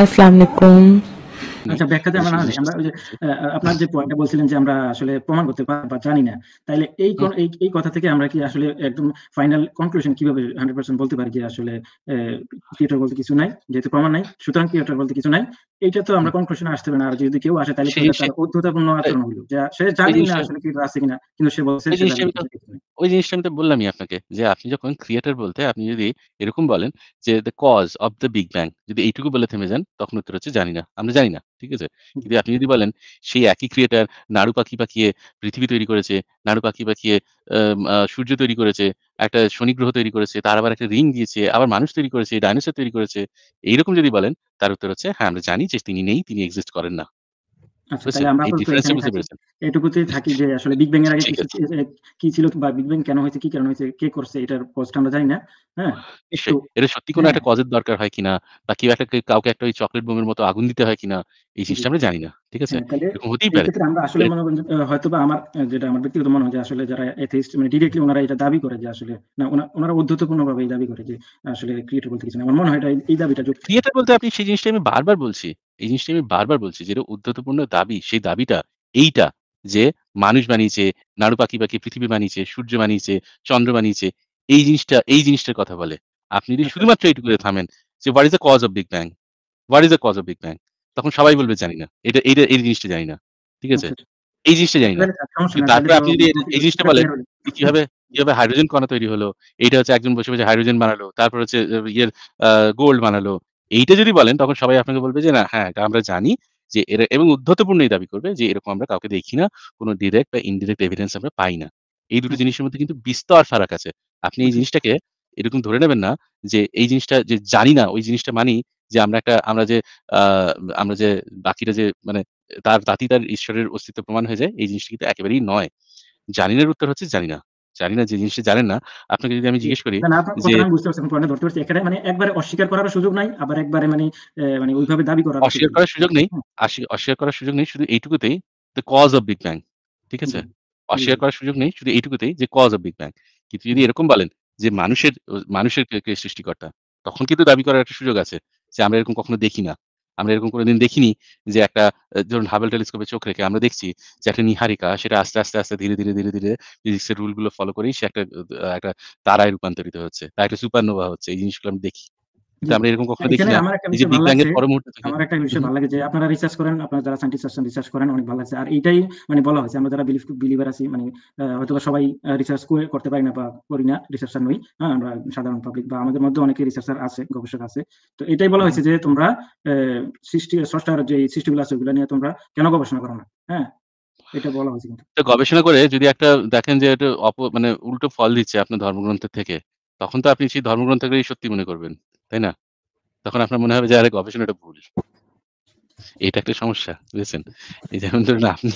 अस्सलाम আচ্ছা ব্যাখ্যা দেওয়া না আমরা ওই যে আপনার যে পয়েন্টটা বলছিলেন যে আমরা আসলে প্রমাণ করতে বা জানি না তাইলে এই এই কথা থেকে আমরা কি আসলে একদম ফাইনাল কনক্লুশন কিভাবে বলতে পারি যে আসলে থিয়েটার বলতে কিছু নাই যেহেতু প্রমাণ নাই সুতরাং থিয়েটার বলতে কিছু নাই এইটা তো আমরা কনক্লুশনে আসতে না আর যদি কেউ আসে তাহলে তার আচরণ হলো যে সে জানি না আসলে আছে কিনা কিন্তু সে বলছে ওই জিনিসটা আমি তো বললামই আপনাকে যে আপনি যখন ক্রিয়েটার বলতে আপনি যদি এরকম বলেন যে the cause of the big bang যদি এইটুকু বলে থেমে যান তখন উত্তর হচ্ছে জানি না আমরা জানি না ঠিক আছে কিন্তু আপনি যদি বলেন সেই একই ক্রিয়েটার নাড়ু পাখি পাখিয়ে পৃথিবী তৈরি করেছে নাড়ু পাখি পাখিয়ে সূর্য তৈরি করেছে একটা শনি গ্রহ তৈরি করেছে তার আবার একটা রিং দিয়েছে আবার মানুষ তৈরি করেছে ডাইনোসার তৈরি করেছে এইরকম যদি বলেন তার উত্তর হচ্ছে হ্যাঁ আমরা জানি যে তিনি নেই তিনি এক্সিস্ট করেন না আচ্ছা, হ্যাঁ? হ্যাঁ। আগুন দিতে হয় কিনা এই জানি না ঠিক আছে হ্যাঁ, আমরা আসলে মনে হয়তো আমার যেটা আমার ব্যক্তিগত মনে হয় যে আসলে যারা মানে ডিরেক্টলি ওনারা এটা দাবি করে যে আসলে না ওনারা অধ্যতপূর্ণ ভাবে এই দাবি করে যে আসলে ক্রিয়েটর বলতে কিছু না আমার মনে হয় এটা এই দাবিটা ক্রিয়েটর বলতে আপনি সেই জিনিসটা আমি বারবার বলছি এই জিনিসটা আমি বারবার বলছি যেটা উদ্ধতপূর্ণ দাবি সেই দাবিটা এইটা যে মানুষ বানিয়েছে নাড়ু পাখি পাখি পৃথিবী বানিয়েছে সূর্য বানিয়েছে চন্দ্র বানিয়েছে এই জিনিসটা এই জিনিসটার কথা বলে আপনি যদি আচ্ছা, শুধুমাত্র আচ্ছা। এইটুকু থামেন যে what is the cause of big bang what is the cause of big bang তখন সবাই বলবে জানি না এটা এইটা এই জিনিসটা জানি না ঠিক আছে এই জিনিসটা জানি না মানে তারপরে আপনি যদি এই জিনিসটা বলেন কিভাবে কিভাবে হাইড্রোজেন কণা তৈরি হলো এটা হচ্ছে একজন বসে বসে হাইড্রোজেন বানালো তারপর হচ্ছে ইয়ের গোল্ড বানালো এইটা যদি বলেন তখন সবাই আপনাকে বলবে যে না হ্যাঁ আমরা জানি যে এরা এবং উদ্ধতপূর্ণই দাবি করবে যে এরকম আমরা কাউকে দেখি না কোনো ডিরেক্ট বা ইনডিরেক্ট এভিডেন্স আমরা পাই না এই দুটো জিনিসের মধ্যে কিন্তু বিস্তর ফারাক আছে আপনি এই জিনিসটাকে এরকম ধরে নেবেন না যে এই জিনিসটা যে জানি না ওই জিনিসটা মানি যে আমরা একটা আমরা যে আমরা যে বাকিটা যে মানে তার তাতি তার ঈশ্বরের অস্তিত্ব প্রমাণ হয়ে যায় এই জিনিসটা কিন্তু একেবারেই নয় জানিনের উত্তর হচ্ছে জানি না জানি না যে জিনিসটা জানেন না আপনাকে যদি আমি জিজ্ঞেস করি যে মানে একবারে অস্বীকার করার সুযোগ নাই আবার একবারে মানে মানে ওইভাবে দাবি করার অস্বীকার করার সুযোগ নেই হ্যাঁ। অস্বীকার করার সুযোগ নেই শুধু এইটুকুতেই the cause of big bang ঠিক আছে অস্বীকার করার সুযোগ নেই শুধু এইটুকুতেই যে কজ অফ বিগ ব্যাং কিন্তু যদি এরকম বলেন যে মানুষের মানুষের সৃষ্টিকর্তা তখন কিন্তু দাবি করার একটা সুযোগ আছে যে আমরা এরকম কখনো দেখি না আমরা এরকম কোনোদিন দেখিনি যে একটা ধরুন হাবেল টেলিস্কোপে চোখ রেখে আমরা দেখছি যে একটা নিহারিকা সেটা আস্তে আস্তে আস্তে ধীরে ধীরে ধীরে ধীরে ফিজিক্সের রুলগুলো ফলো করেই সে একটা একটা তারায় রূপান্তরিত হচ্ছে তা একটা সুপারনোভা হচ্ছে এই জিনিসগুলো আমরা দেখি করেন অনেক ভালো আর এটাই মানে বলা হয়েছে যারা বিলিভার মানে সবাই করতে পারি না বা করি না হ্যাঁ, সাধারণ পাবলিক বা আমাদের মধ্যে অনেকে রিসার্চার আছে গবেষক আছে তো এটাই বলা হয়েছে যে তোমরা সৃষ্টি স্রষ্টার যে সৃষ্টিগুলো আছে ওগুলো নিয়ে তোমরা কেন গবেষণা করো না হ্যাঁ এটা বলা হয়েছে কিন্তু গবেষণা করে যদি একটা দেখেন যে এটা মানে উল্টো ফল দিচ্ছে আপনার ধর্মগ্রন্থ থেকে তখন তো আপনি সেই ধর্মগ্রন্থকেই সত্যি মনে করবেন তাই না তখন আপনার মনে হবে যে আরে গবেষণাটা ভুল এটা একটা সমস্যা বুঝেছেন এই যেমন ধরুন আপনি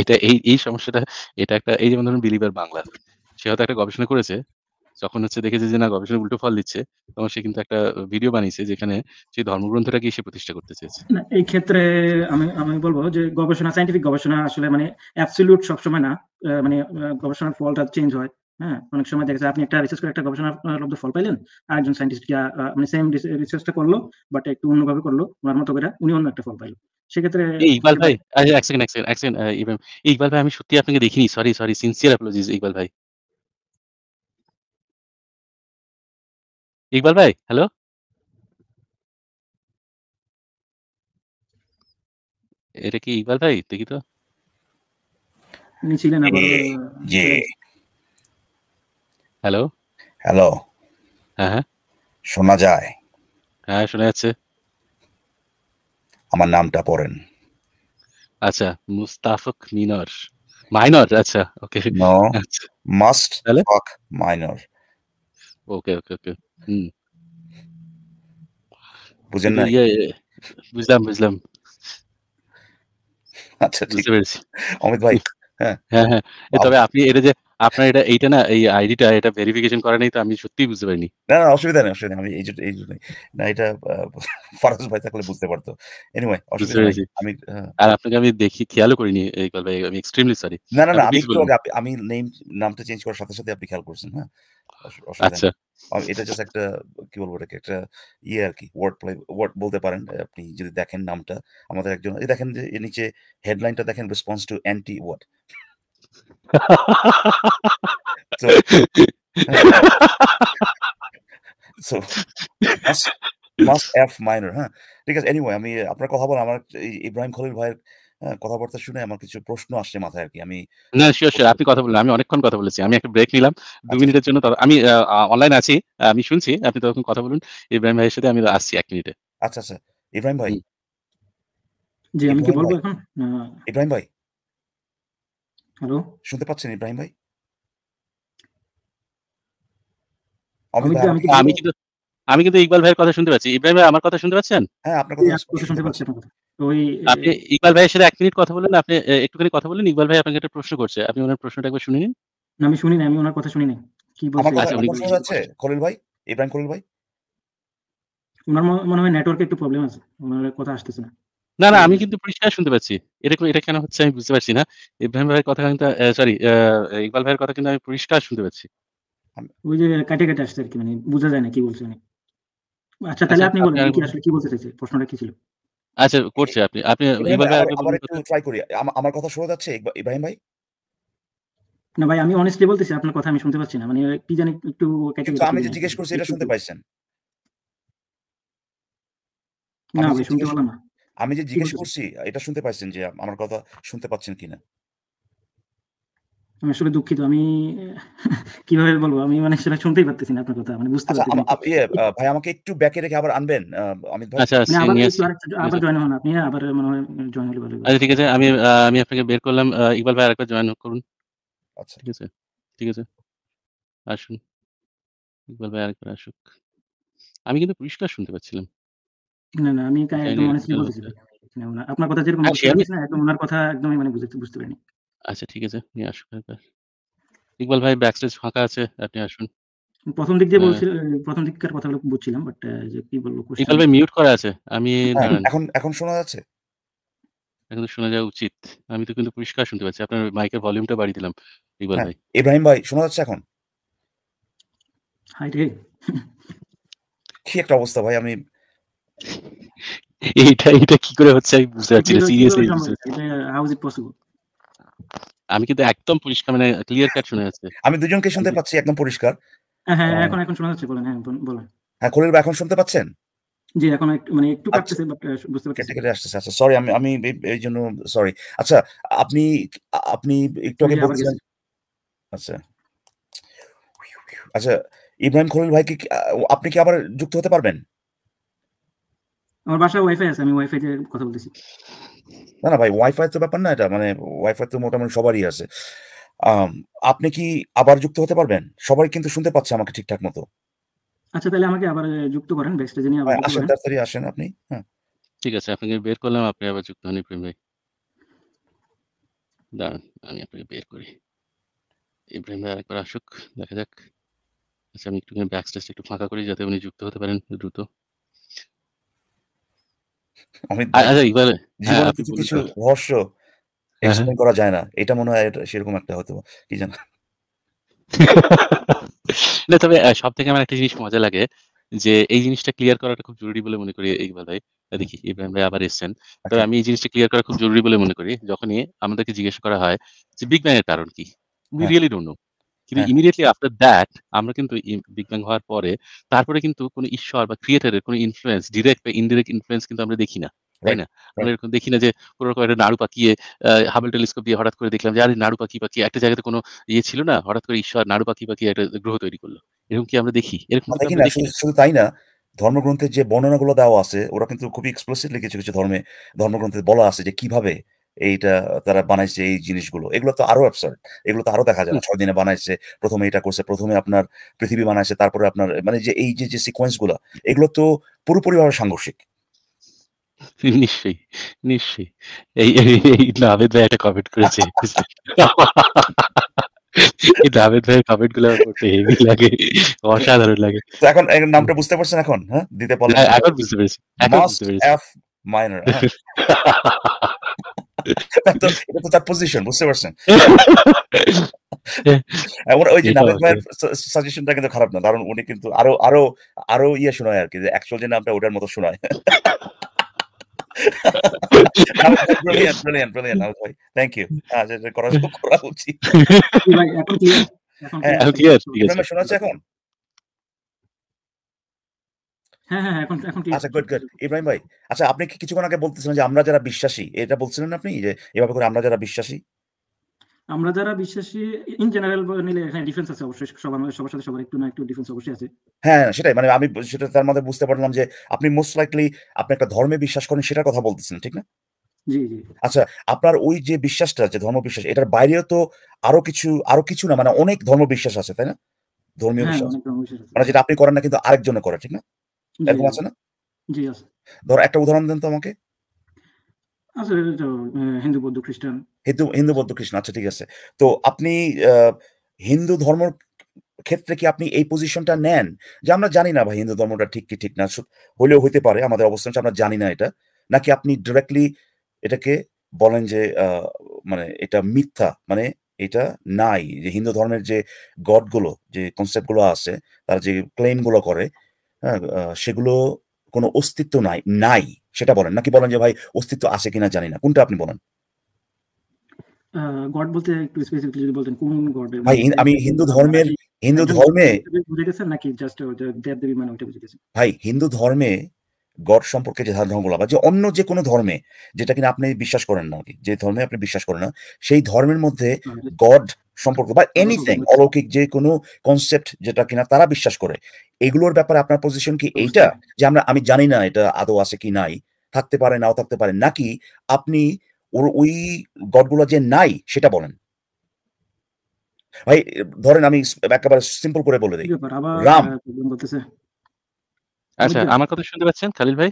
এটা এই এই সমস্যাটা এটা একটা এই যেমন ধরুন বিলিভার বাংলা সে হয়তো একটা গবেষণা করেছে যখন হচ্ছে দেখেছে যে না গবেষণা উল্টো ফল দিচ্ছে তখন সে কিন্তু একটা ভিডিও বানিয়েছে যেখানে সেই ধর্মগ্রন্থটাকে সে প্রতিষ্ঠা করতে চেয়েছে এই ক্ষেত্রে আমি আমি বলবো যে গবেষণা সাইন্টিফিক গবেষণা আসলে মানে অ্যাবসলিউট সবসময় না মানে গবেষণার ফলটা চেঞ্জ হয় হ্যাঁ অনেক সময় দেখা যায় আপনি একটা রিসার্চ করে একটা গবেষণা লব্ধ ফল পাইলেন আরেকজন সায়েন্টিস্ট যা মানে সেম রিসার্চটা করলো বাট একটু অন্যভাবে করলো ওনার মতো করে উনি অন্য একটা ফল পাইলো সেক্ষেত্রে ইকবাল ভাই এক সেকেন্ড এক সেকেন্ড এক সেকেন্ড ইকবাল ভাই আমি সত্যি আপনাকে দেখিনি sorry sorry sincere apologies Iqbal ভাই ইকবাল ভাই হ্যালো এটা কি ইকবাল ভাই দেখি তো ছিলেন আবার হ্যালো হ্যালো হ্যাঁ শোনা যায় হ্যাঁ শোনা যাচ্ছে আমার নামটা পড়েন আচ্ছা মুস্তাফক মিনর মাইনর আচ্ছা ওকে নো মাস্ট ফাক মাইনর ওকে ওকে ওকে হুম বুঝেন না ইয়ে, ইয়ে, বুঝলাম বুঝলাম আচ্ছা ঠিক আছে অমিত ভাই হ্যাঁ হ্যাঁ, হ্যাঁ। তবে আপনি এটা যে আপনার এটা এইটা না এই আইডিটা এটা ভেরিফিকেশন করে নাই তো আমি সত্যি বুঝতে পারিনি না না অসুবিধা নেই অসুবিধা আমি এই যে এই জন্য না এটা ফরাজ ভাই থাকলে বুঝতে পারতো এনিওয়ে অসুবিধা নেই আমি হ্যাঁ। আর আপনাকে আমি দেখি খেয়ালও করিনি এই ভাই আমি এক্সট্রিমলি সরি না না না আমি আমি নেম নামটা চেঞ্জ করার সাথে সাথে আপনি খেয়াল করছেন হ্যাঁ আচ্ছা এটা জাস্ট একটা কি বলবো এটাকে একটা ইয়ে আর কি ওয়ার্ড প্লে ওয়ার্ড বলতে পারেন আপনি যদি দেখেন নামটা আমাদের একজন দেখেন যে নিচে হেডলাইনটা দেখেন response to anti word so, so must must F minor হ্যাঁ ঠিক আছে এনিওয়ে আমি আপনার কথা বলে আমার ইব্রাহিম খলিল ভাইয়ের হ্যাঁ, কথাবার্তা শুনে আমার কিছু প্রশ্ন আসছে মাথায় আর কি আমি না শিওর শিওর আপনি কথা বললেন আমি অনেকক্ষণ কথা বলেছি আমি একটা ব্রেক নিলাম দু আচ্ছা। মিনিটের জন্য আমি অনলাইন আছি আমি শুনছি আপনি তখন কথা বলুন ইব্রাহিম ভাইয়ের সাথে আমি আসছি এক মিনিটে আচ্ছা আচ্ছা ইব্রাহিম ভাই জি আমি কি বলবো এখন ইব্রাহিম ভাই হ্যালো শুনতে পাচ্ছেন ইব্রাহিম ভাই আমি কিন্তু আমি কিন্তু ইকবাল ভাইয়ের কথা শুনতে পাচ্ছি ইব্রাহিম ভাই আমার কথা শুনতে পাচ্ছেন হ্যাঁ আপনার কথা হ্যাঁ, শুনতে পাচ্ছি ওই আপনি ইকবাল ভাইয়ের সাথে এক মিনিট কথা বলেন আপনি একটুখানি কথা বলেন ইকবাল ভাই আপনাকে একটা প্রশ্ন করছে আপনি ওনার প্রশ্নটা একবার শুনে নিন আমি শুনি না আমি ওনার কথা শুনি না কি বলছেন আছে আচ্ছা, খলিল ভাই ইব্রাহিম খলিল ভাই ওনার মনে হয় নেটওয়ার্কে একটু প্রবলেম আছে ওনার কথা আসতেছে না না, না, আমি কিন্তু পরিষ্কার শুনতে পাচ্ছি। এরকম এটা কেন হচ্ছে আমি বুঝতে পারছি না। ইব্রাহিম ভাইয়ের কথা কিন্তু সরি ইকবাল ভাইয়ের কথা কিন্তু আমি পরিষ্কার শুনতে পাচ্ছি। ওই যে কেটে, কেটে আসছে মানে যায় না কি আচ্ছা তাহলে আচ্ছা, আপনি কি আসলে কি বলতে প্রশ্নটা কি ছিল? আচ্ছা আপনি। আপনি ইকবাল ভাই ট্রাই করি। আমার কথা শোনা যাচ্ছে ইব্রাহিম ভাই? না ভাই আমি বলতেছি আপনার কথা আমি শুনতে পাচ্ছি না। মানে কি জানি একটু কেটে, আমি যে জিজ্ঞেস করছি এটা শুনতে পাইছেন? না ভাই শুনতে পেলাম পারলাম না। আমি যে জিজ্ঞেস করছি এটা শুনতে পাচ্ছেন যে আমার কথা শুনতে পাচ্ছেন কিনা আমি আসলে দুঃখিত আমি কিভাবে বলবো আমি মানে সেটা শুনতেই পারতেছি না আপনার কথা মানে বুঝতে আচ্ছা, পারছি ইয়ে, ভাই আমাকে একটু ব্যাকে রেখে আবার আনবেন অমিত আচ্ছা, মানে আবার জয়েন হন আপনি হ্যাঁ, আবার মনে হয় জয়েন হলে ভালো আচ্ছা ঠিক আছে আমি আমি আপনাকে বের করলাম ইকবাল ভাই আরেকবার জয়েন করুন আচ্ছা ঠিক আছে ঠিক আছে আসুন ইকবাল ভাই আরেকবার আসুক আমি কিন্তু পরিষ্কার শুনতে পাচ্ছিলাম না না আমি একদম অনেস্টলি বলতেছি আপনার কথা যেরকম হ্যাঁ, না একদম ওনার কথা একদমই মানে বুঝতে বুঝতে পারিনি আচ্ছা ঠিক আছে আপনি আসুন ইকবাল ভাই ব্যাকস্টেজ ফাঁকা আছে আপনি আসুন প্রথম দিক দিয়ে হ্যাঁ। বলছিল প্রথম দিককার কথাগুলো বুঝছিলাম বাট যে কি বলবো ইকবাল ভাই মিউট করা আছে আমি হ্যাঁ, এখন এখন শোনা যাচ্ছে এখন শোনা যাওয়া উচিত আমি তো কিন্তু পরিষ্কার শুনতে পাচ্ছি আপনার মাইকের ভলিউমটা বাড়িয়ে দিলাম ইকবাল ভাই ইব্রাহিম ভাই শোনা যাচ্ছে এখন হাই রে কি একটা অবস্থা ভাই আমি এইটা এটা কি করে হচ্ছে আমি বুঝতে পারছি না সিরিয়াসলি আমি কিন্তু একদম পরিষ্কার মানে ক্লিয়ার কাট শোনা যাচ্ছে আমি দুজনকে শুনতে পাচ্ছি একদম পরিষ্কার হ্যাঁ, হ্যাঁ এখন এখন শোনা যাচ্ছে বলেন হ্যাঁ বলেন হ্যাঁ এখন শুনতে পাচ্ছেন জি এখন মানে একটু আচ্ছা। বুঝতে পারছি কেটে আসছে আচ্ছা সরি আমি আমি এই জন্য সরি আচ্ছা আপনি আপনি একটু আগে বলছিলেন আচ্ছা আচ্ছা ইব্রাহিম খলিল ভাই কি আপনি কি আবার যুক্ত হতে পারবেন আমার বাসায় ওয়াইফাই আছে আমি ওয়াইফাই দিয়ে কথা বলতেছি না না ভাই ওয়াইফাই তো ব্যাপার না এটা মানে ওয়াইফাই তো মোটামুটি সবারই আছে আপনি কি আবার যুক্ত হতে পারবেন সবাই কিন্তু শুনতে পাচ্ছে আমাকে ঠিকঠাক মতো আচ্ছা তাহলে আমাকে আবার যুক্ত করেন ব্যাকস্টেজে নিয়ে আবার আসেন তাড়াতাড়ি আসেন আপনি হ্যাঁ ঠিক আছে আপনাকে বের করলাম আপনি আবার যুক্ত হন প্রেম ভাই দাঁড়ান আমি আপনাকে বের করি ইব্রাহিম ভাই আরেকবার আসুক দেখা যাক আচ্ছা আমি একটু ব্যাকস্টেজটা একটু ফাঁকা করি যাতে উনি যুক্ত হতে পারেন দ্রুত আচ্ছা, হ্যাঁ, হ্যাঁ, হ্যাঁ। করা যায় না এটা মনে হয় সেরকম একটা হতে কি জানো না তবে সব থেকে আমার একটা জিনিস মজা লাগে যে এই জিনিসটা ক্লিয়ার করাটা খুব জরুরি বলে মনে করি এই ভাই দেখি ইব্রাহিম ভাই আবার এসছেন তবে আচ্ছা। আমি এই জিনিসটা ক্লিয়ার করা খুব জরুরি বলে মনে করি যখনই আমাদেরকে জিজ্ঞেস করা হয় যে বিগ ব্যাং এর কারণ কি উই রিয়েলি ডোন্ট নো কিন্তু ইমিডিয়েটলি আফটার দ্যাট আমরা কিন্তু বিগ ব্যাং হওয়ার পরে তারপরে কিন্তু কোন ঈশ্বর বা ক্রিয়েটারের কোন ইনফ্লুয়েন্স ডিরেক্ট বা ইনডিরেক্ট ইনফ্লুয়েন্স কিন্তু আমরা দেখি না তাই না আমরা এরকম দেখি না যে কোনো রকম একটা নাড়ু পাকিয়ে হাবেল টেলিস্কোপ দিয়ে হঠাৎ করে দেখলাম যে আরে নাড়ু পাখি পাখি একটা জায়গাতে কোনো ইয়ে ছিল না হঠাৎ করে ঈশ্বর নাড়ু পাখি পাকি একটা গ্রহ তৈরি করলো এরকম কি আমরা দেখি এরকম শুধু তাই না ধর্মগ্রন্থের যে বর্ণনাগুলো দেওয়া আছে ওরা কিন্তু খুবই এক্সপ্লেসিভলি কিছু কিছু ধর্মে ধর্মগ্রন্থে বলা আছে যে কিভাবে এইটা তারা বানাইছে এই জিনিসগুলো এগুলো তো আরো অ্যাবসার্ড এগুলো তো আরো দেখা যায় না ছয় দিনে বানাইছে প্রথমে এটা করছে প্রথমে আপনার পৃথিবী বানাইছে তারপরে আপনার মানে যে এই যে যে গুলো এগুলো তো পুরোপুরি ভাবে সাংঘর্ষিক নিশ্চয়ই নিশ্চয়ই এই এই নাভেদ ভাই একটা কমেন্ট করেছে এই নাভেদ ভাই কমেন্ট গুলো করতে হেভি লাগে অসাধারণ লাগে এখন নামটা বুঝতে পারছেন এখন হ্যাঁ দিতে পারলেন হ্যাঁ, এখন বুঝতে পেরেছি এখন বুঝতে পেরেছি মাইনর এটা তো তার পজিশন বুঝতে পারছেন ওই যে নাভেদ ভাইয়ের কিন্তু খারাপ না কারণ উনি কিন্তু আরো আরো আরো ইয়ে শোনায় আর কি অ্যাকচুয়াল যে নামটা ওটার মতো শোনায় থ্যাংক ইউ করা উচিত হ্যাঁ, শোনাচ্ছে এখন হ্যাঁ, হ্যাঁ, হ্যাঁ, আচ্ছা গুড গুড ইব্রাহিম ভাই আচ্ছা আপনি কি কিছুক্ষণ আগে বলতেছিলেন যে আমরা যারা বিশ্বাসী এটা বলছিলেন আপনি যে এভাবে করে আমরা যারা বিশ্বাসী আমরা যারা বিশ্বাসী ইন জেনারেল নিলে আছে অবশ্যই সবার সবার সাথে সবার একটু না একটু অবশ্যই আছে হ্যাঁ সেটাই মানে আমি সেটা তার মধ্যে বুঝতে পারলাম যে আপনি মোস্ট লাইকলি আপনি একটা ধর্মে বিশ্বাস করেন সেটার কথা বলতেছেন ঠিক না আচ্ছা আপনার ওই যে বিশ্বাসটা ধর্ম বিশ্বাস এটার বাইরেও তো আরো কিছু আরো কিছু না মানে অনেক ধর্ম বিশ্বাস আছে তাই না ধর্মীয় বিশ্বাস মানে যেটা আপনি করেন না কিন্তু আরেকজনে করে ঠিক না এরকম আছে না জি আছে ধর একটা উদাহরণ দেন তো আমাকে আছে হিন্দু বৌদ্ধ খ্রিস্টান হিন্দু হিন্দু বৌদ্ধ খ্রিস্টান আচ্ছা ঠিক আছে তো আপনি হিন্দু ধর্ম ক্ষেত্রে কি আপনি এই পজিশনটা নেন যে আমরা জানি না ভাই হিন্দু ধর্মটা ঠিক কি ঠিক না হলেও হইতে পারে আমাদের অবস্থানটা আমরা জানি না এটা নাকি আপনি ডিরেক্টলি এটাকে বলেন যে মানে এটা মিথ্যা মানে এটা নাই যে হিন্দু ধর্মের যে গডগুলো যে কনসেপ্টগুলো আছে তার যে ক্লেমগুলো করে সেগুলো কোনো অস্তিত্ব নাই নাই সেটা বলেন নাকি বলেন যে ভাই অস্তিত্ব আছে কিনা জানি না কোনটা আপনি বলেন গড বলতে একটু স্পেসিফিকলি যদি বলতেন কোন গডের ভাই আমি হিন্দু ধর্মের হিন্দু ধর্মে বুঝে গেছেন নাকি জাস্ট দেব দেবী মানে ওটা বুঝে গেছেন ভাই হিন্দু ধর্মে গড সম্পর্কে যে ধারণাগুলো বা যে অন্য যে কোনো ধর্মে যেটা কিনা আপনি বিশ্বাস করেন না যে ধর্মে আপনি বিশ্বাস করেন না সেই ধর্মের মধ্যে গড সম্পর্ক বা এনিথিং অলৌকিক যে কোনো কনসেপ্ট যেটা কিনা তারা বিশ্বাস করে এগুলোর ব্যাপারে আপনার পজিশন কি এইটা যে আমরা আমি জানি না এটা আদৌ আছে কি নাই থাকতে পারে নাও থাকতে পারে নাকি আপনি ওর ওই গডগুলো যে নাই সেটা বলেন ভাই ধরেন আমি একেবারে সিম্পল করে বলে দিই রাম আচ্ছা আমার কথা শুনতে পাচ্ছেন খালিল ভাই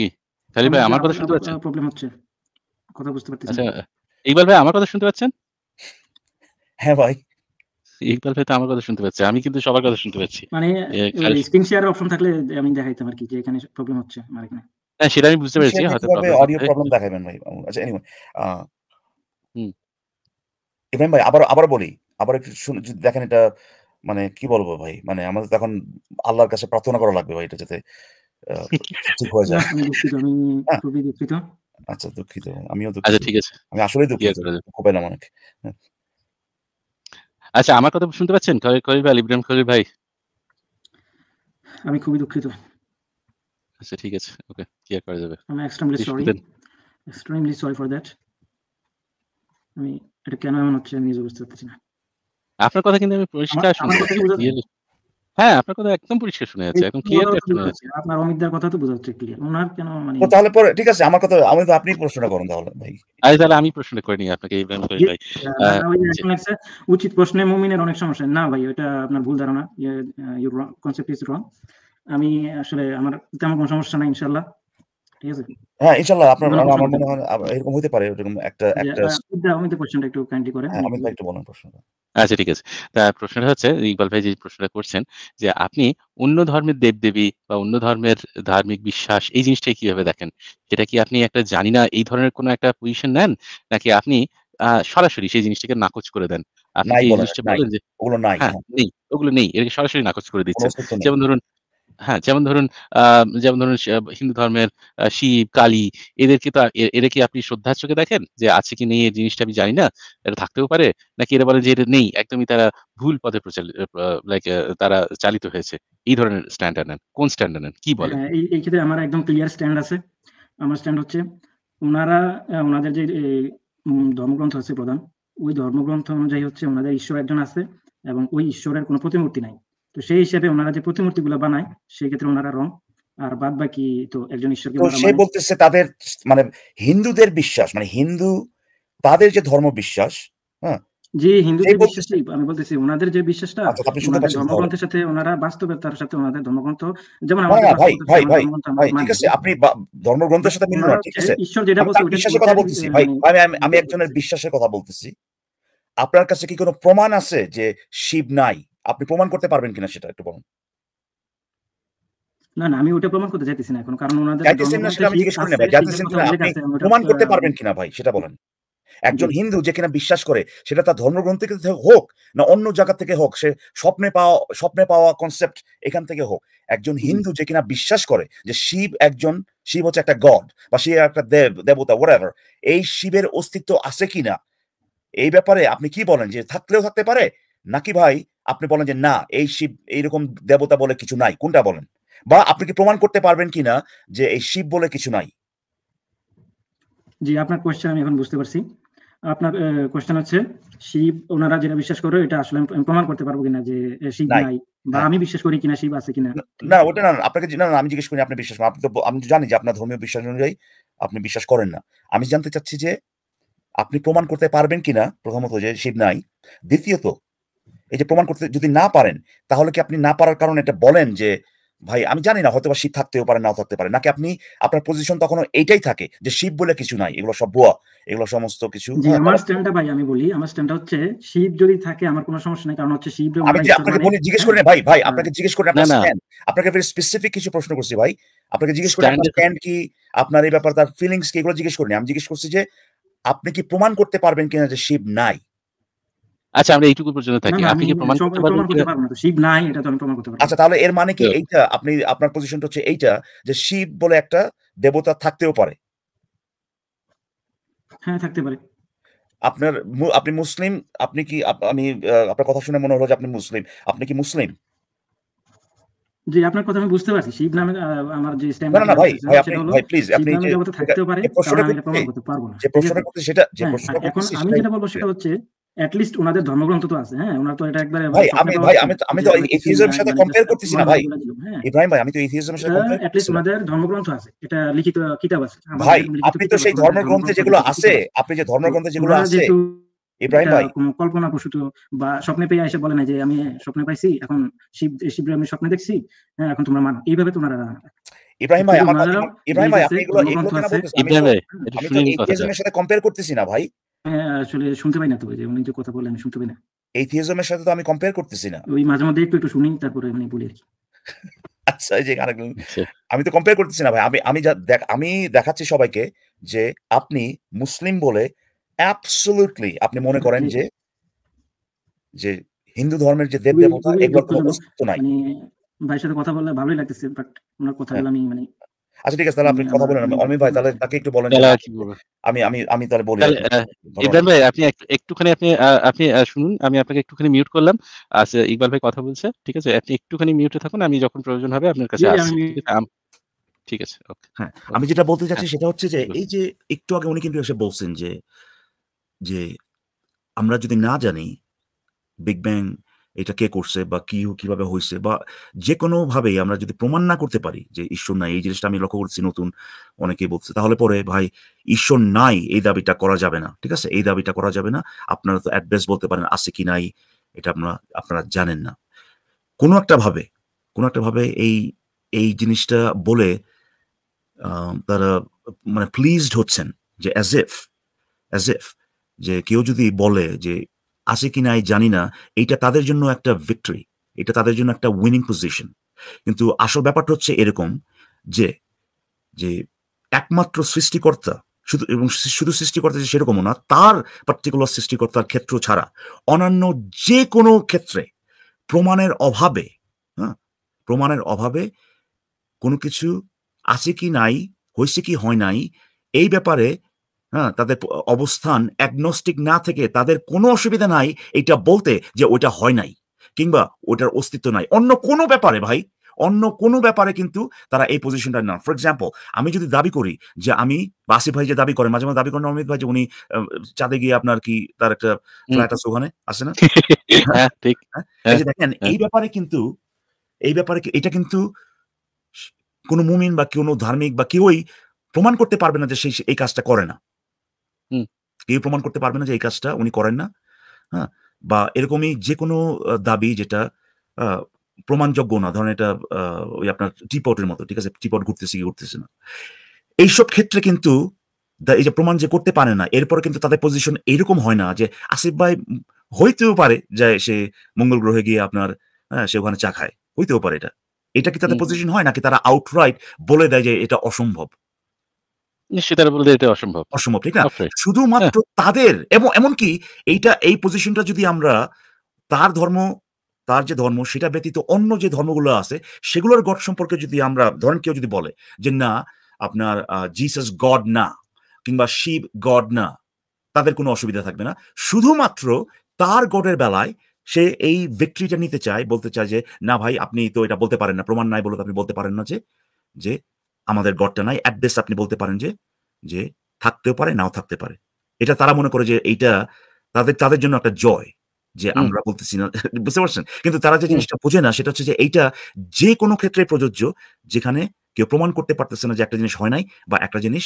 কি খালিল ভাই আমার কথা শুনতে পাচ্ছেন প্রবলেম হচ্ছে কথা বুঝতে পারতেছি আচ্ছা, ইকবাল ভাই আমার কথা শুনতে পাচ্ছেন হ্যাঁ ভাই ইকবাল ভাই তো আমার কথা শুনতে পাচ্ছে আমি কিন্তু সবার কথা শুনতে পাচ্ছি মানে স্ক্রিন শেয়ার অপশন থাকলে আমি দেখাইতাম আর কি যে এখানে প্রবলেম হচ্ছে হ্যাঁ সেটা আমি বুঝতে পেরেছি হয়তো অডিও প্রবলেম দেখাবেন ভাই আচ্ছা এনিওয়ে হুম ভাই আবার আবার বলি আবার একটু দেখেন এটা মানে কি বলবো ভাই মানে আমাদের তখন আল্লাহর কাছে প্রার্থনা করা লাগবে ভাই এটা যাতে হ্যাঁ। আচ্ছা দুঃখিত আমিও আচ্ছা ঠিক আছে আমি আসলেই দুঃখিত হবে না অনেক আচ্ছা আমার কথা শুনতে পাচ্ছেন খলিল ভাই ইব্রাহিম খলিল ভাই আমি খুবই দুঃখিত আচ্ছা ঠিক আছে ওকে কি করা যাবে আমি extremely sorry extremely sorry for that আমি এটা কেন এমন হচ্ছে আমি বুঝতে পারছি না আপনার কথা কিন্তু আমি পরিষ্কার শুনছি হ্যাঁ আপনার কথা একদম পরিষ্কার শুনে যাচ্ছে একদম ক্লিয়ার শুনে যাচ্ছে আপনার অমিতদার কথা তো বোঝা যাচ্ছে ক্লিয়ার ওনার কেন মানে তাহলে পরে ঠিক আছে আমার কথা আমি তো আপনি প্রশ্ন করুন তাহলে ভাই আই তাহলে আমি প্রশ্ন করে নিই আপনাকে এই ব্যাপারে ভাই উচিত প্রশ্নে মুমিনের অনেক সমস্যা না ভাই এটা আপনার ভুল ধারণা ইউ কনসেপ্ট ইজ রং আমি আসলে আমার তেমন কোনো সমস্যা নাই ইনশাআল্লাহ হ্যাঁ ইনশাআল্লাহ আপনার আমার মনে হয় এরকম হতে পারে এরকম একটা হ্যাঁ, একটা একটু হ্যাঁ, আমি আচ্ছা ঠিক আছে প্রশ্নটা হচ্ছে ইকবাল ভাই যে প্রশ্নটা করছেন যে আপনি অন্য ধর্মের দেবী বা অন্য ধর্মের ধার্মিক বিশ্বাস এই জিনিসটা কিভাবে দেখেন সেটা কি আপনি একটা জানি না এই ধরনের কোনো একটা পজিশন নেন নাকি আপনি সরাসরি সেই জিনিসটাকে নাকচ করে দেন আপনি এই জিনিসটা বলেন যে ওগুলো নাই হ্যাঁ, ওগুলো নেই এটাকে সরাসরি নাকচ করে দিচ্ছেন যেমন ধরুন হ্যাঁ যেমন ধরুন যেমন ধরুন হিন্দু ধর্মের শিব কালী এদেরকে তো এরা কি আপনি শ্রদ্ধার চোখে দেখেন যে আছে কি নেই এই জিনিসটা আমি জানি না এটা থাকতেও পারে নাকি এরা বলে যে এটা নেই একদমই তারা ভুল পথে প্রচালিত লাইক তারা চালিত হয়েছে এই ধরনের স্ট্যান্ডার্ড নেন কোন স্ট্যান্ডার্ড নেন কি বলেন হ্যাঁ, এই ক্ষেত্রে আমার একদম ক্লিয়ার স্ট্যান্ড আছে আমার স্ট্যান্ড হচ্ছে ওনারা ওনাদের যে ধর্মগ্রন্থ আছে প্রধান ওই ধর্মগ্রন্থ অনুযায়ী হচ্ছে ওনাদের ঈশ্বর একজন আছে এবং ওই ঈশ্বরের কোনো প্রতিমূর্তি নাই তো সেই হিসাবে ওনারা যে প্রতিমূর্তিগুলো বানায় সেই ক্ষেত্রে ওনারা রং আর বাদ বাকি তো একজন ঈশ্বরকে সে মানে বলতেছে তাদের মানে হিন্দুদের বিশ্বাস মানে হিন্দু তাদের যে ধর্ম বিশ্বাস হ্যাঁ যে হিন্দুদের বিশ্বাসই আমি বলতেছি ওনাদের যে বিশ্বাসটা আচ্ছা, ধর্মগ্রন্থের সাথে ওনারা তার সাথে ওনাদের ধর্মগ্রন্থ যেমন হ্যাঁ, ভাই ভাই ভাই ঠিক আছে আপনি ধর্মগ্রন্থের সাথে মিলন ঠিক আছে ঈশ্বর যেটা বলছে বিশ্বাসের কথা বলতেছি ভাই আমি আমি একজনের বিশ্বাসের কথা বলতেছি আপনার কাছে কি কোনো প্রমাণ আছে যে শিব নাই আপনি প্রমাণ করতে পারবেন কিনা সেটা একটু বলুন না না আমি ওটা প্রমাণ করতে চাইতেছি না এখন কারণ ওনাদের আমি জিজ্ঞেস করি না ভাই আপনি প্রমাণ করতে পারবেন কিনা ভাই সেটা বলেন একজন হিন্দু যে কিনা বিশ্বাস করে সেটা তার ধর্মগ্রন্থ থেকে হোক না অন্য জায়গা থেকে হোক সে স্বপ্নে পাওয়া স্বপ্নে পাওয়া কনসেপ্ট এখান থেকে হোক একজন হিন্দু যে কিনা বিশ্বাস করে যে শিব একজন শিব হচ্ছে একটা গড বা সে একটা দেব দেবতা ওয়ার এই শিবের অস্তিত্ব আছে কিনা এই ব্যাপারে আপনি কি বলেন যে থাকলেও থাকতে পারে নাকি ভাই আপনি বলেন যে না এই শিব এইরকম দেবতা বলে কিছু নাই কোনটা বলেন বা আপনি কি প্রমাণ করতে পারবেন কিনা যে এই শিব বলে কিছু নাই জি আপনার কোশ্চেন আমি এখন বুঝতে পারছি আপনার কোশ্চেন হচ্ছে শিব ওনারা যেটা বিশ্বাস করে এটা আসলে আমি প্রমাণ করতে পারবো কিনা যে শিব নাই বা হ্যাঁ। আমি বিশ্বাস করি কিনা শিব আছে কিনা না ওটা না আপনাকে না আমি জিজ্ঞেস করি আপনি বিশ্বাস করেন আপনি তো আমি জানি যে আপনার ধর্মীয় বিশ্বাস অনুযায়ী আপনি বিশ্বাস করেন না আমি জানতে চাচ্ছি যে আপনি প্রমাণ করতে পারবেন কিনা প্রথমত যে শিব নাই দ্বিতীয়ত এই যে প্রমাণ করতে যদি না পারেন তাহলে কি আপনি না পারার কারণে এটা বলেন যে ভাই আমি জানি না হয়তো বা শিব থাকতেও পারে নাও থাকতে পারে নাকি আপনি আপনার পজিশন তখনও এইটাই থাকে যে শিব বলে কিছু নাই এগুলো সব বোয়া এগুলো সমস্ত কিছু হ্যাঁ। আমার স্ট্যান্ডটা ভাই আমি বলি আমার স্ট্যান্ডটা হচ্ছে শিব যদি থাকে আমার কোনো সমস্যা নাই কারণ হচ্ছে শিব আমি আপনাকে বলি জিজ্ঞেস করি ভাই ভাই আপনাকে হ্যাঁ। জিজ্ঞেস করি আপনার স্ট্যান্ড আপনাকে ভেরি স্পেসিফিক কিছু প্রশ্ন করছি ভাই আপনাকে জিজ্ঞেস করি আপনার স্ট্যান্ড কি আপনার এই ব্যাপারে তার ফিলিংস কি এগুলো জিজ্ঞেস করিনি আমি জিজ্ঞেস করছি যে আপনি কি প্রমাণ করতে পারবেন কিনা যে শিব নাই আচ্ছা আমরা এইটুকু পর্যন্ত থাকি আপনি কি প্রমাণ করতে পারবেন শিব নাই এটা তো আমি প্রমাণ করতে পারবো আচ্ছা তাহলে এর মানে কি এইটা আপনি আপনার পজিশনটা হচ্ছে এইটা যে শিব বলে একটা দেবতা থাকতেও পারে হ্যাঁ থাকতে পারে আপনার আপনি মুসলিম আপনি কি আমি আপনার কথা শুনে মনে হলো যে আপনি মুসলিম আপনি কি মুসলিম জি আপনার কথা আমি বুঝতে পারছি শিব নামে আমার যে না ভাই ভাই প্লিজ আপনি আমি যেটা বলবো সেটা হচ্ছে অ্যাটলিস্ট ওনাদের ধর্মগ্রন্থ তো আছে হ্যাঁ ওনারা তো এটা একবারে ভাই আমি ভাই আমি তো আমি তো এথিজমের সাথে কম্পেয়ার করতেছি না ভাই হ্যাঁ? ইব্রাহিম ভাই আমি তো এথিজমের সাথে কম্পেয়ার অ্যাটলিস্ট ওনাদের ধর্মগ্রন্থ আছে এটা লিখিত কিতাব আছে ভাই আপনি তো সেই ধর্মগ্রন্থে যেগুলো আছে আপনি যে ধর্মগ্রন্থে যেগুলো আছে ইব্রাহিম ভাই কল্পনা প্রসূত বা স্বপ্নে পেয়ে এসে বলে না যে আমি স্বপ্নে পাইছি এখন শিব শিবরে আমি স্বপ্নে দেখছি হ্যাঁ এখন তোমরা মান এইভাবে তোমরা ইব্রাহিম ভাই আমার ইব্রাহিম ভাই আপনি এগুলো এগুলো কেন বলতেছেন আমি তো এথিজমের সাথে কম্পেয়ার করতেছি না ভাই হ্যাঁ, আসলে শুনতে পাই না তো যে উনি যে কথা বলে আমি শুনতে পাই না সাথে তো আমি কম্পেয়ার করতেছি না ওই মাঝে মাঝে একটু একটু শুনি তারপরে বলি আর কি আচ্ছা যে আচ্ছা। আমি তো কম্পেয়ার করতেছি না ভাই আমি আমি দেখ আমি দেখাচ্ছি সবাইকে যে আপনি মুসলিম বলে অ্যাবসলিউটলি আপনি মনে করেন যে যে হিন্দু ধর্মের যে দেব দেবতা এগুলোর কোনো অস্তিত্ব নাই মানে ভাইয়ের সাথে কথা বললে ভালোই লাগতেছে বাট ওনার হ্যাঁ। আমি মানে আচ্ছা ঠিক আছে তাহলে আপনি কথা বলেন অমিত ভাই তাহলে তাকে একটু বলেন আমি আমি আমি তাহলে বলি ইকবাল ভাই আপনি একটুখানি আপনি আপনি শুনুন আমি আপনাকে একটুখানি মিউট করলাম আচ্ছা ইকবাল ভাই কথা বলছে ঠিক আছে আপনি একটুখানি মিউটে থাকুন আমি যখন প্রয়োজন হবে আপনার কাছে আসছি ঠিক আছে ওকে হ্যাঁ আমি যেটা বলতে চাচ্ছি হ্যাঁ, সেটা হচ্ছে যে এই যে একটু আগে উনি কিন্তু এসে বলছেন যে যে আমরা যদি না জানি বিগ ব্যাং এটা কে করছে বা কি কিভাবে হয়েছে বা যে কোনোভাবেই আমরা যদি প্রমাণ না করতে পারি যে ঈশ্বর নাই এই জিনিসটা আমি লক্ষ্য করছি নতুন অনেকেই বলছে তাহলে পরে ভাই ঈশ্বর নাই এই দাবিটা করা যাবে না ঠিক আছে এই দাবিটা করা যাবে না আপনারা তো অ্যাড্রেস বলতে পারেন আছে কি নাই এটা আপনারা আপনারা জানেন না কোনো একটা ভাবে কোনো একটা ভাবে এই এই জিনিসটা বলে তারা মানে প্লিজড হচ্ছেন যে অ্যাজ এফ অ্যাজ এফ যে কেউ যদি বলে যে আছে কি নাই জানি না এটা তাদের জন্য একটা ভিক্টরি এটা তাদের জন্য একটা উইনিং পজিশন কিন্তু আসল ব্যাপারটা হচ্ছে এরকম যে যে একমাত্র সৃষ্টিকর্তা শুধু এবং শুধু সৃষ্টিকর্তা যে সেরকমও না তার পার্টিকুলার সৃষ্টিকর্তার ক্ষেত্র ছাড়া অন্যান্য যে কোনো ক্ষেত্রে প্রমাণের অভাবে হ্যাঁ প্রমাণের অভাবে কোনো কিছু আছে কি নাই হয়েছে কি হয় নাই এই ব্যাপারে হ্যাঁ তাদের অবস্থান অ্যাগনস্টিক না থেকে তাদের কোনো অসুবিধা নাই এটা বলতে যে ওটা হয় নাই কিংবা ওটার অস্তিত্ব নাই অন্য কোনো ব্যাপারে ভাই অন্য কোনো ব্যাপারে কিন্তু তারা এই পজিশনটা নেন ফর এক্সাম্পল আমি যদি দাবি করি যে আমি বাসি ভাই যে দাবি করে মাঝে মাঝে দাবি করেন অমিত ভাই যে উনি চাঁদে গিয়ে আপনার কি তার একটা ফ্ল্যাট আছে ওখানে আছে না হ্যাঁ, ঠিক হ্যাঁ, হ্যাঁ, দেখেন এই ব্যাপারে কিন্তু এই ব্যাপারে এটা কিন্তু কোনো মুমিন বা কোনো ধার্মিক বা কেউই প্রমাণ করতে পারবে না যে সেই এই কাজটা করে না কেউ প্রমাণ করতে পারবে না যে এই কাজটা উনি করেন না হ্যাঁ বা এরকমই যে কোনো দাবি যেটা প্রমাণযোগ্য না ধরেন এটা ওই আপনার টিপটের মতো ঠিক আছে টিপট ঘুরতেছে কি ঘুরতেছে না এইসব ক্ষেত্রে কিন্তু এই যে প্রমাণ যে করতে পারে না এরপরে কিন্তু তাদের পজিশন এরকম হয় না যে আসিফ ভাই হইতেও পারে যে সে মঙ্গল গ্রহে গিয়ে আপনার হ্যাঁ, সে ওখানে চা খায় হইতেও পারে এটা এটা কি তাদের পজিশন হয় নাকি তারা আউটরাইট বলে দেয় যে এটা অসম্ভব বলতে এটা অসম্ভব অসম্ভব ঠিক না শুধুমাত্র হ্যাঁ। তাদের এবং এমনকি এইটা এই পজিশনটা যদি আমরা তার ধর্ম তার যে ধর্ম সেটা ব্যতীত অন্য যে ধর্মগুলো আছে সেগুলোর গড সম্পর্কে যদি আমরা ধরেন কেউ যদি বলে যে না আপনার জিসাস গড না কিংবা শিব গড না তাদের কোনো অসুবিধা থাকবে না শুধুমাত্র তার গডের বেলায় সে এই ভিক্টরিটা নিতে চায় বলতে চায় যে না ভাই আপনি তো এটা বলতে পারেন না প্রমাণ নাই বলে আপনি বলতে পারেন না যে যে আমাদের গডটা নাই অ্যাট বেস্ট আপনি বলতে পারেন যে যে থাকতেও পারে নাও থাকতে পারে এটা তারা মনে করে যে এইটা তাদের তাদের জন্য একটা জয় যে আমরা বলতেছি না বুঝতে পারছেন কিন্তু তারা যে জিনিসটা বোঝে না সেটা হচ্ছে যে এইটা যে কোনো ক্ষেত্রে প্রযোজ্য যেখানে কেউ প্রমাণ করতে পারতেছে না যে একটা জিনিস হয় নাই বা একটা জিনিস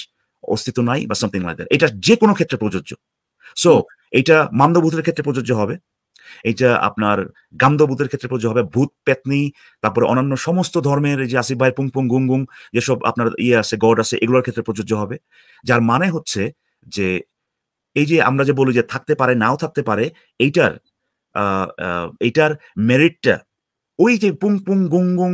অস্তিত্ব নাই বা সামথিং লাইক এটা যে কোনো ক্ষেত্রে প্রযোজ্য সো এটা মামলাবোধের ক্ষেত্রে প্রযোজ্য হবে এটা আপনার গান্ধবুতের ক্ষেত্রে প্রযোজ্য হবে ভূত পেতনি তারপরে অন্যান্য সমস্ত ধর্মের যে আসি ভাই পুং পুং গুং গুং যেসব আপনার ইয়ে আছে গড আছে এগুলোর ক্ষেত্রে প্রযোজ্য হবে যার মানে হচ্ছে যে এই যে আমরা যে বলি যে থাকতে পারে নাও থাকতে পারে এইটার এইটার মেরিটটা ওই যে পুং পুং গুং গুং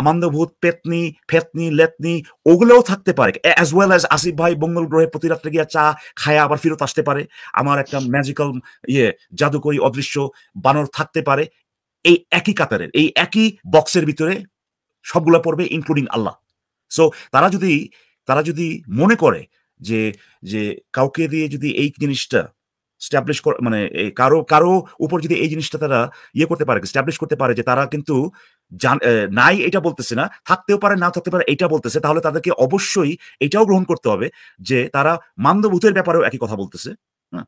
আমান্দভূত পেতনি ফেতনি লেতনি ওগুলোও থাকতে পারে অ্যাজ ওয়েল অ্যাজ আসিফ ভাই মঙ্গল গ্রহে প্রতি রাত্রে গিয়ে চা খায় আবার ফেরত আসতে পারে আমার একটা ম্যাজিক্যাল ইয়ে জাদুকরি অদৃশ্য বানর থাকতে পারে এই একই কাতারের এই একই বক্সের ভিতরে সবগুলো পড়বে ইনক্লুডিং আল্লাহ সো তারা যদি তারা যদি মনে করে যে যে কাউকে দিয়ে যদি এই জিনিসটা স্ট্যাবলিশ মানে কারো কারো উপর যদি এই জিনিসটা তারা ইয়ে করতে পারে স্ট্যাবলিশ করতে পারে যে তারা কিন্তু নাই এটা বলতেছে না থাকতেও পারে না থাকতে পারে এটা বলতেছে তাহলে তাদেরকে অবশ্যই এটাও গ্রহণ করতে হবে যে তারা মান্দভূতের ব্যাপারেও একই কথা বলতেছে হ্যাঁ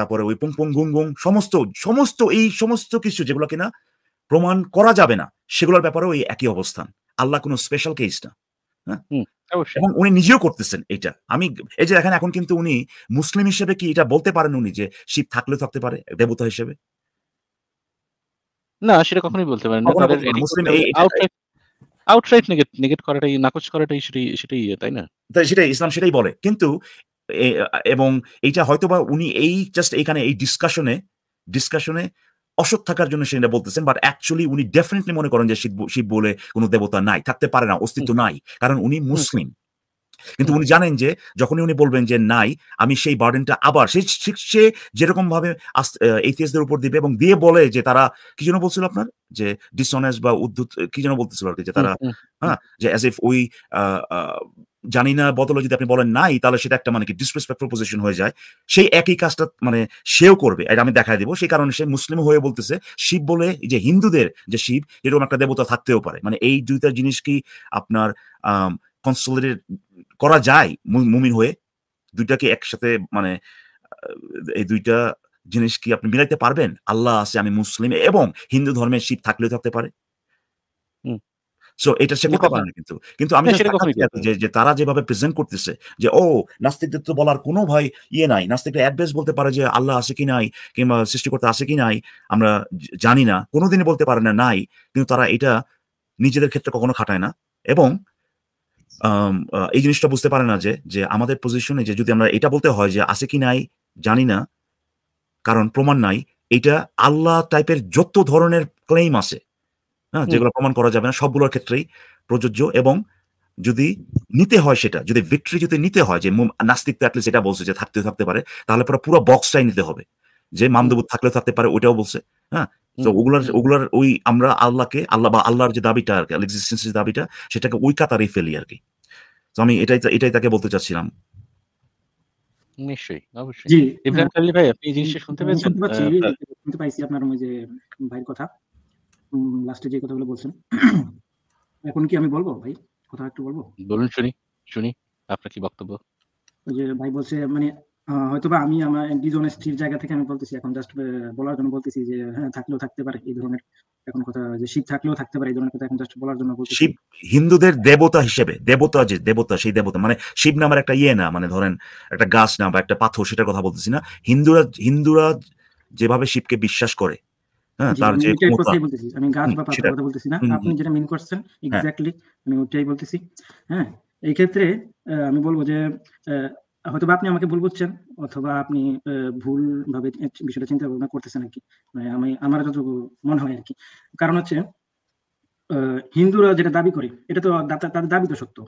তারপরে ওই পুং পুং গুং গুং সমস্ত সমস্ত এই সমস্ত কিছু যেগুলো কিনা প্রমাণ করা যাবে না সেগুলোর ব্যাপারেও এই একই অবস্থান আল্লাহ কোনো স্পেশাল কেস না হ্যাঁ উনি নিজেও করতেছেন এটা আমি এই যে দেখেন এখন কিন্তু উনি মুসলিম হিসেবে কি এটা বলতে পারেন উনি যে শিব থাকলেও থাকতে পারে দেবতা হিসেবে না সেটা কখনোই বলতে পারেন না মুসলিম আউটরাইট নেগেট নেগেট করাটাই নাকচ করাটাই সেটাই সেটাই ইয়ে, তাই না তাই সেটাই ইসলাম সেটাই বলে কিন্তু এবং এইটা হয়তোবা উনি এই জাস্ট এইখানে এই ডিসকাশনে ডিসকাশনে অসৎ থাকার জন্য সেটা বলতেছেন বাট অ্যাকচুয়ালি উনি ডেফিনেটলি মনে করেন যে শিব শিব বলে কোনো দেবতা নাই থাকতে পারে না অস্তিত্ব নাই কারণ উনি মুসলিম কিন্তু উনি জানেন যে যখনই উনি বলবেন যে নাই আমি সেই বার্ডেনটা আবার সে সে যেরকম ভাবে এইথিএসদের উপর দিবে এবং দিয়ে বলে যে তারা কি যেন বলছিল আপনার যে ডিসঅনেস্ট বা উদ্যুত কি যেন বলতেছিল আর কি যে তারা হ্যাঁ যে অ্যাজ ইফ ওই জানি না বদলে যদি আপনি বলেন নাই তাহলে সেটা একটা মানে কি ডিসরেসপেক্টফুল পজিশন হয়ে যায় সেই একই কাজটা মানে সেও করবে এটা আমি দেখাই দেবো সেই কারণে সে মুসলিম হয়ে বলতেছে শিব বলে যে হিন্দুদের যে শিব এরকম একটা দেবতা থাকতেও পারে মানে এই দুইটা জিনিস কি আপনার কনসোলিডেট করা যায় মুমিন হয়ে দুইটাকে একসাথে মানে এই দুইটা জিনিস কি আপনি মিলাইতে পারবেন আল্লাহ আছে আমি মুসলিম এবং হিন্দু ধর্মের শিব থাকলেও থাকতে পারে সো এটা সে করতে পারে না কিন্তু কিন্তু আমি হ্যাঁ, যে যে তারা যেভাবে প্রেজেন্ট করতেছে যে ও নাস্তিকদের তো বলার কোনো ভাই ইয়ে নাই নাস্তিকরা অ্যাডভেস বলতে পারে যে আল্লাহ আছে কি নাই কিংবা সৃষ্টিকর্তা আছে কি নাই আমরা জানি না কোনোদিনই বলতে পারে না নাই কিন্তু তারা এটা নিজেদের ক্ষেত্রে কখনো খাটায় না এবং এই জিনিসটা বুঝতে পারে না যে যে আমাদের পজিশনে যে যদি আমরা এটা বলতে হয় যে আছে কি নাই জানি না কারণ প্রমাণ নাই এটা আল্লাহ টাইপের যত ধরনের ক্লেম আছে হ্যাঁ যেগুলো প্রমাণ করা যাবে না সবগুলোর ক্ষেত্রেই প্রযোজ্য এবং যদি নিতে হয় সেটা যদি ভিক্টরি যদি নিতে হয় যে নাস্তিক অ্যাটলিস্ট এটা বলছে যে থাকতে থাকতে পারে তাহলে পরে পুরো বক্সটাই নিতে হবে যে মামদবুত থাকলে থাকতে পারে ওইটাও বলছে হ্যাঁ তো ওগুলার ওগুলার ওই আমরা আল্লাহকে আল্লাহ বা আল্লাহর যে দাবিটা আর কি এক্সিস্টেন্সের দাবিটা সেটাকে ওই কাতারেই ফেলি আর কি তো আমি এটাই এটাই তাকে বলতে চাচ্ছিলাম নিশ্চয়ই অবশ্যই জি ইব্রাহিম হ্যাঁ। খালিল ভাই আপনি এই জিনিসটা শুনতে পেয়েছেন শুনতে পাচ্ছি আপনার ওই যে ভাইয়ের কথা লাস্টে যে কথাগুলো বলছেন এখন কি আমি বলবো ভাই কথা একটু বলবো বলুন শুনি শুনি আপনার কি বক্তব্য যে ভাই বলছে মানে হয়তো বা আমি আমার দুজনের স্থির জায়গা থেকে আমি বলতেছি এখন জাস্ট বলার জন্য বলতেছি যে হ্যাঁ থাকলেও থাকতে পারে এই ধরনের এখন কথা যে শিব থাকলেও থাকতে পারে এই ধরনের কথা এখন জাস্ট বলার জন্য বলতেছি শিব হিন্দুদের দেবতা হিসেবে দেবতা যে দেবতা সেই দেবতা মানে শিব নামের একটা ইয়ে না মানে ধরেন একটা গাছ না বা একটা পাথর সেটার কথা বলতেছি না হিন্দুরা হিন্দুরা যেভাবে শিবকে বিশ্বাস করে হ্যাঁ, আমি হ্যাঁ। হ্যাঁ। এই ক্ষেত্রে আমি বলবো যে হয়তো আপনি আমাকে ভুল বুঝছেন অথবা আপনি ভুল ভাবে বিষয়টা চিন্তা ভাবনা করতেছেন আর কি মানে আমি আমার যতটুকু মনে হয় আর কি কারণ হচ্ছে হিন্দুরা যেটা দাবি করে এটা তো তাদের দাবি তো সত্য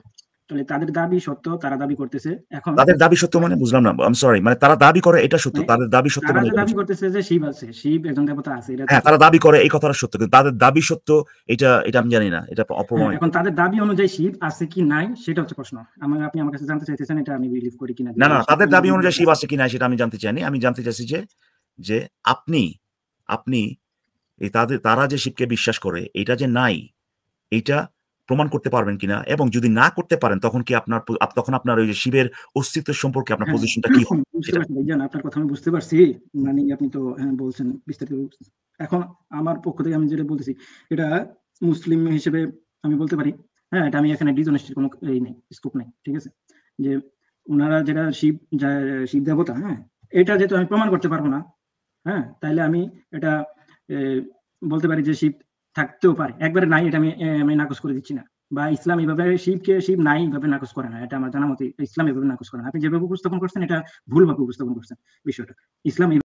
তাহলে তাদের দাবি সত্য তারা দাবি করতেছে এখন তাদের দাবি সত্য মানে বুঝলাম না আই সরি মানে তারা দাবি করে এটা সত্য মানে তাদের দাবি সত্য মানে দাবি করতেছে যে শিব আছে শিব একজন দেবতা আছে এটা হ্যাঁ তারা দাবি করে এই কথাটা সত্য কিন্তু তাদের দাবি সত্য এটা এটা আমি জানি না এটা হ্যাঁ, এখন তাদের দাবি অনুযায়ী শিব আছে কি নাই সেটা হচ্ছে প্রশ্ন আপনি আমার কাছে জানতে চাইতেছেন এটা আমি বিলিভ করি কিনা না না তাদের দাবি অনুযায়ী শিব আছে কি নাই সেটা আমি জানতে চাইনি আমি জানতে চাইছি যে যে আপনি আপনি এই তাদের তারা যে শিবকে বিশ্বাস করে এটা যে নাই এটা প্রমাণ করতে পারবেন কিনা এবং যদি না করতে পারেন তখন কি আপনার তখন আপনার ওই যে শিবের অস্তিত্ব সম্পর্কে আপনার পজিশনটা হ্যাঁ, কি হ্যাঁ, আপনার কথা আমি বুঝতে পারছি মানে আপনি তো হ্যাঁ, বলছেন বিস্তারিত এখন আমার পক্ষ থেকে আমি যেটা বলতেছি এটা মুসলিম হিসেবে আমি বলতে পারি হ্যাঁ এটা আমি এখানে ডিজনেস্টির কোনো এই নেই স্কোপ নেই ঠিক আছে যে ওনারা যেটা শিব শিব দেবতা হ্যাঁ এটা যেহেতু আমি প্রমাণ করতে পারবো না হ্যাঁ তাইলে আমি এটা বলতে পারি যে শিব থাকতেও পারে একবারে নাই এটা আমি আমি নাকচ করে দিচ্ছি না বা ইসলাম এইভাবে শিবকে শিব নাই এইভাবে নাকচ করে না এটা আমার জানা মতে ইসলাম এইভাবে নাকচ করে না আপনি যেভাবে উপস্থাপন করছেন এটা ভুলভাবে উপস্থাপন করছেন বিষয়টা ইসলাম